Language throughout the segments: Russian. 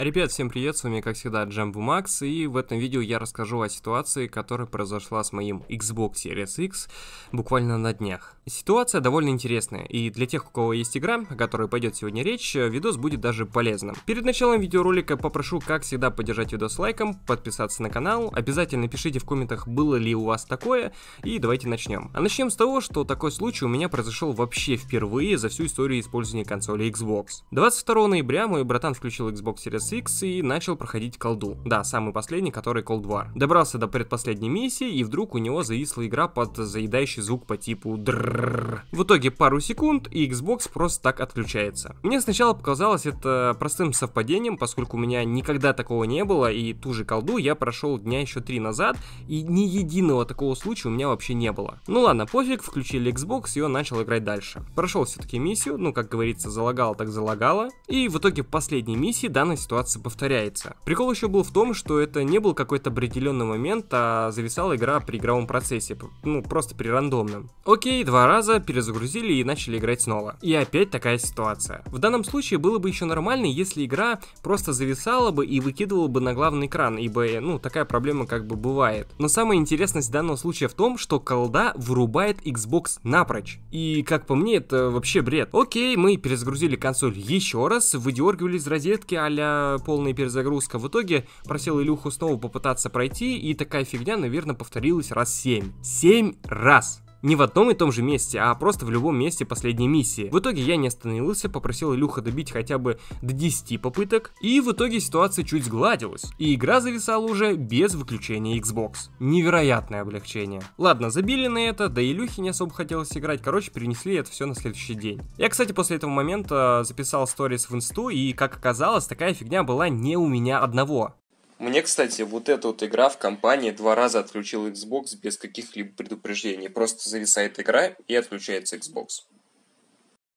Ребят, всем привет, с вами как всегда Джамбу Макс, и в этом видео я расскажу о ситуации, которая произошла с моим Xbox Series X буквально на днях. Ситуация довольно интересная, и для тех, у кого есть игра, о которой пойдет сегодня речь, э, видос будет даже полезным. Перед началом видеоролика попрошу, как всегда, поддержать видос лайком, подписаться на канал, обязательно пишите в комментах, было ли у вас такое, и давайте начнем. А начнем с того, что такой случай у меня произошел вообще впервые за всю историю использования консоли Xbox. 22 ноября мой братан включил Xbox Series Six и начал проходить колду. Да, самый последний, который Cold War. Добрался до предпоследней миссии, и вдруг у него заисла игра под заедающий звук по типу дррррр. В итоге пару секунд, и Xbox просто так отключается. Мне сначала показалось это простым совпадением, поскольку у меня никогда такого не было, и ту же колду я прошел дня еще три назад, и ни единого такого случая у меня вообще не было. Ну ладно, пофиг, включили Xbox, и он начал играть дальше. Прошел все-таки миссию, ну как говорится, залагало, так залагало, и в итоге в последней миссии данная ситуация ситуация повторяется. Прикол еще был в том, что это не был какой-то определенный момент, а зависала игра при игровом процессе, ну просто при рандомном. Окей, два раза перезагрузили и начали играть снова. И опять такая ситуация. В данном случае было бы еще нормально, если игра просто зависала бы и выкидывала бы на главный экран, ибо, ну, такая проблема как бы бывает. Но самая интересность данного случая в том, что колда вырубает Xbox напрочь. И, как по мне, это вообще бред. Окей, мы перезагрузили консоль еще раз, выдергивали из розетки а полная перезагрузка. В итоге просил Илюху снова попытаться пройти, и такая фигня, наверное, повторилась раз семь семь раз! не в одном и том же месте, а просто в любом месте последней миссии. В итоге я не остановился, попросил Илюха добить хотя бы до 10 попыток, и в итоге ситуация чуть сгладилась, и игра зависала уже без выключения Xbox. Невероятное облегчение. Ладно, забили на это, да Илюхе не особо хотелось играть, короче, перенесли это все на следующий день. Я, кстати, после этого момента записал сторис в инсту, и, как оказалось, такая фигня была не у меня одного. Мне, кстати, вот эта вот игра в компании два раза отключил Xbox без каких-либо предупреждений. Просто зависает игра и отключается Xbox.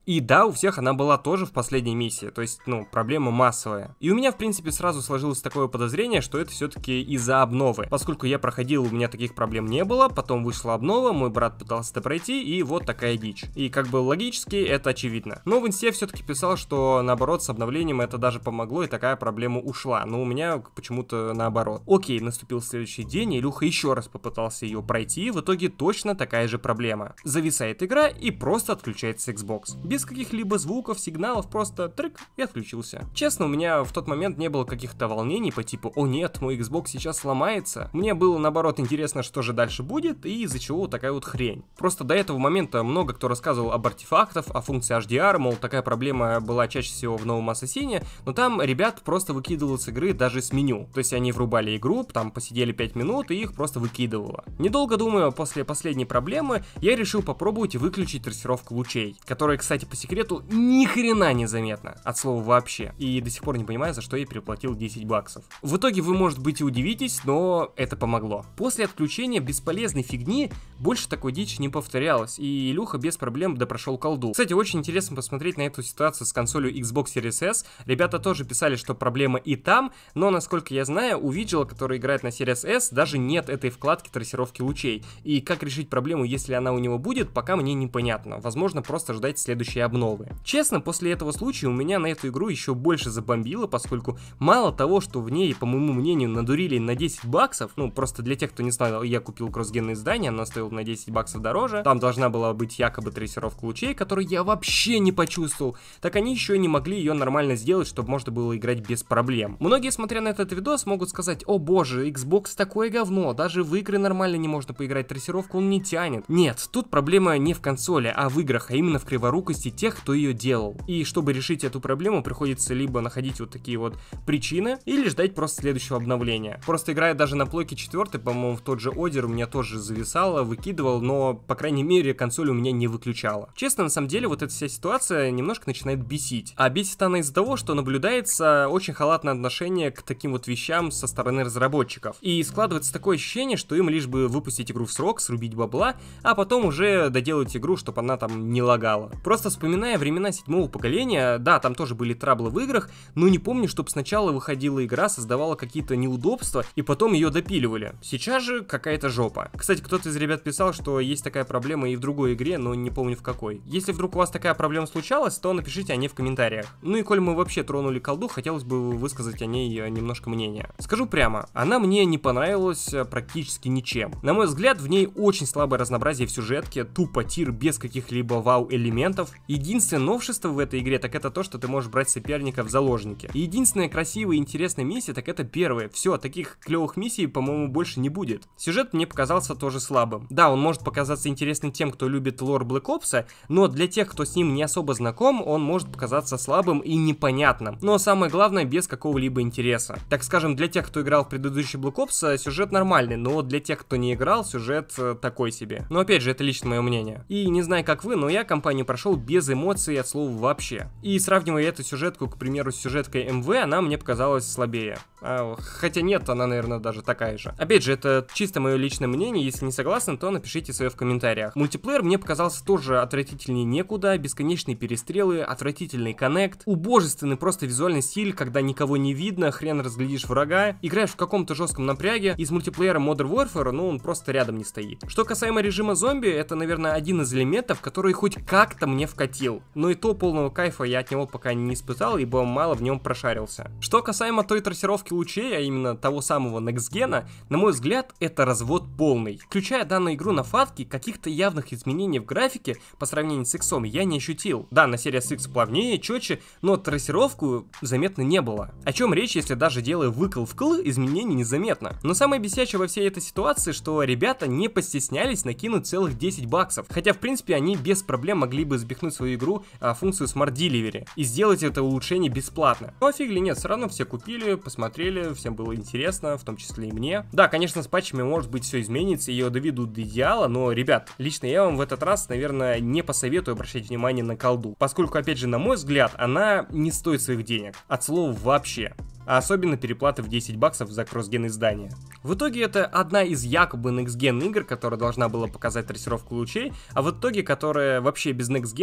И да, у всех она была тоже в последней миссии, то есть, ну, проблема массовая. И у меня, в принципе, сразу сложилось такое подозрение, что это все-таки из-за обновы. Поскольку я проходил, у меня таких проблем не было, потом вышла обнова, мой брат пытался это пройти, и вот такая дичь. И как бы логически это очевидно. Но в инсте все-таки писал, что наоборот, с обновлением это даже помогло, и такая проблема ушла. Но у меня почему-то наоборот. Окей, наступил следующий день, Илюха еще раз попытался ее пройти, и в итоге точно такая же проблема. Зависает игра и просто отключается Xbox без каких-либо звуков, сигналов, просто трык и отключился. Честно, у меня в тот момент не было каких-то волнений по типу «О нет, мой Xbox сейчас сломается». Мне было, наоборот, интересно, что же дальше будет и из-за чего такая вот хрень. Просто до этого момента много кто рассказывал об артефактах, о функции HDR, мол, такая проблема была чаще всего в новом Ассасине, но там ребят просто выкидывало с игры даже с меню. То есть они врубали игру, там посидели 5 минут и их просто выкидывало. Недолго думая, после последней проблемы, я решил попробовать выключить трассировку лучей, которые, кстати, кстати, по секрету, ни хрена не заметно. От слова вообще. И до сих пор не понимаю, за что я переплатил 10 баксов. В итоге вы, может быть, и удивитесь, но это помогло. После отключения бесполезной фигни больше такой дичь не повторялось, и Илюха без проблем допрошел колду. Кстати, очень интересно посмотреть на эту ситуацию с консолью Xbox Series S. Ребята тоже писали, что проблема и там, но, насколько я знаю, у Vigil, который играет на Series S, даже нет этой вкладки трассировки лучей. И как решить проблему, если она у него будет, пока мне непонятно. Возможно, просто ждать следующей последующие обновы. Честно, после этого случая у меня на эту игру еще больше забомбило, поскольку мало того, что в ней, по моему мнению, надурили на 10 баксов, ну, просто для тех, кто не знал, я купил кроссгенное издание, оно стоило на 10 баксов дороже, там должна была быть якобы трассировка лучей, которую я вообще не почувствовал, так они еще не могли ее нормально сделать, чтобы можно было играть без проблем. Многие, смотря на этот видос, могут сказать, о боже, Xbox такое говно, даже в игры нормально не можно поиграть, трассировку он не тянет. Нет, тут проблема не в консоли, а в играх, а именно в криворукость ответственности тех, кто ее делал. И чтобы решить эту проблему, приходится либо находить вот такие вот причины, или ждать просто следующего обновления. Просто играя даже на плойке 4, по-моему, в тот же Одер у меня тоже зависало, выкидывал, но, по крайней мере, консоль у меня не выключала. Честно, на самом деле, вот эта вся ситуация немножко начинает бесить. А бесит она из-за того, что наблюдается очень халатное отношение к таким вот вещам со стороны разработчиков. И складывается такое ощущение, что им лишь бы выпустить игру в срок, срубить бабла, а потом уже доделать игру, чтобы она там не лагала. Просто вспоминая времена седьмого поколения, да, там тоже были траблы в играх, но не помню, чтобы сначала выходила игра, создавала какие-то неудобства, и потом ее допиливали. Сейчас же какая-то жопа. Кстати, кто-то из ребят писал, что есть такая проблема и в другой игре, но не помню в какой. Если вдруг у вас такая проблема случалась, то напишите о ней в комментариях. Ну и коль мы вообще тронули колду, хотелось бы высказать о ней э, немножко мнения. Скажу прямо, она мне не понравилась э, практически ничем. На мой взгляд, в ней очень слабое разнообразие в сюжетке, тупо тир без каких-либо вау-элементов, Единственное новшество в этой игре, так это то, что ты можешь брать соперника в заложники. И единственная красивая и интересная миссия, так это первая. Все, таких клевых миссий, по-моему, больше не будет. Сюжет мне показался тоже слабым. Да, он может показаться интересным тем, кто любит лор Black Ops, но для тех, кто с ним не особо знаком, он может показаться слабым и непонятным. Но самое главное, без какого-либо интереса. Так скажем, для тех, кто играл в предыдущий Black Ops, э, сюжет нормальный, но для тех, кто не играл, сюжет э, такой себе. Но опять же, это лично мое мнение. И не знаю, как вы, но я компанию прошел без эмоций от слова вообще. И сравнивая эту сюжетку, к примеру, с сюжеткой МВ, она мне показалась слабее. А, хотя нет, она, наверное, даже такая же. Опять же, это чисто мое личное мнение, если не согласны, то напишите свое в комментариях. Мультиплеер мне показался тоже отвратительнее некуда, бесконечные перестрелы, отвратительный коннект, убожественный просто визуальный стиль, когда никого не видно, хрен разглядишь врага, играешь в каком-то жестком напряге, из мультиплеера Modern Warfare, ну, он просто рядом не стоит. Что касаемо режима зомби, это, наверное, один из элементов, который хоть как-то мне вкатил. Но ну и то полного кайфа я от него пока не испытал, ибо мало в нем прошарился. Что касаемо той трассировки лучей, а именно того самого Некстгена, на мой взгляд, это развод полный. Включая данную игру на фатке, каких-то явных изменений в графике по сравнению с X я не ощутил. Да, на Series X плавнее, четче, но трассировку заметно не было. О чем речь, если даже делая выкл в кл, изменений незаметно. Но самое бесячее во всей этой ситуации, что ребята не постеснялись накинуть целых 10 баксов. Хотя, в принципе, они без проблем могли бы избежать впихнуть в свою игру а, функцию Smart Delivery и сделать это улучшение бесплатно. Ну а нет, все равно все купили, посмотрели, всем было интересно, в том числе и мне. Да, конечно, с патчами может быть все изменится, ее доведут до идеала, но, ребят, лично я вам в этот раз, наверное, не посоветую обращать внимание на колду, поскольку, опять же, на мой взгляд, она не стоит своих денег. От слова вообще а особенно переплаты в 10 баксов за кроссген ген издание. В итоге это одна из якобы next игр, которая должна была показать трассировку лучей, а в итоге которая вообще без next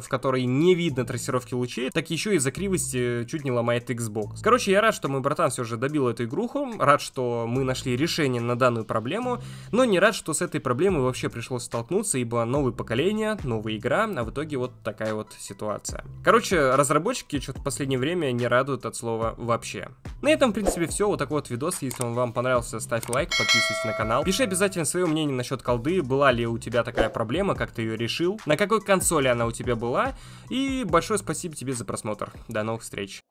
в которой не видно трассировки лучей, так еще из-за кривости э, чуть не ломает Xbox. Короче, я рад, что мой братан все же добил эту игруху, рад, что мы нашли решение на данную проблему, но не рад, что с этой проблемой вообще пришлось столкнуться, ибо новое поколение, новая игра, а в итоге вот такая вот ситуация. Короче, разработчики что-то в последнее время не радуют от слова вообще вообще. На этом, в принципе, все. Вот такой вот видос. Если он вам понравился, ставь лайк, подписывайся на канал. Пиши обязательно свое мнение насчет колды. Была ли у тебя такая проблема, как ты ее решил, на какой консоли она у тебя была. И большое спасибо тебе за просмотр. До новых встреч.